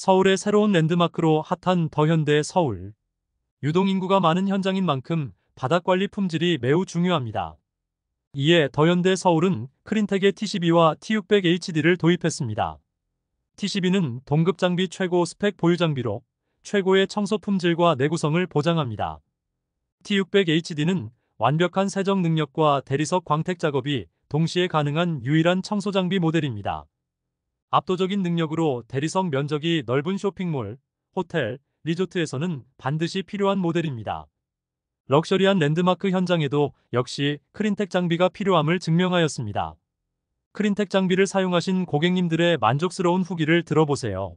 서울의 새로운 랜드마크로 핫한 더현대 서울. 유동 인구가 많은 현장인 만큼 바닥관리 품질이 매우 중요합니다. 이에 더현대 서울은 크린텍의 T12와 T600 HD를 도입했습니다. T12는 동급 장비 최고 스펙 보유 장비로 최고의 청소 품질과 내구성을 보장합니다. T600 HD는 완벽한 세정 능력과 대리석 광택 작업이 동시에 가능한 유일한 청소 장비 모델입니다. 압도적인 능력으로 대리석 면적이 넓은 쇼핑몰, 호텔, 리조트에서는 반드시 필요한 모델입니다. 럭셔리한 랜드마크 현장에도 역시 크린텍 장비가 필요함을 증명하였습니다. 크린텍 장비를 사용하신 고객님들의 만족스러운 후기를 들어보세요.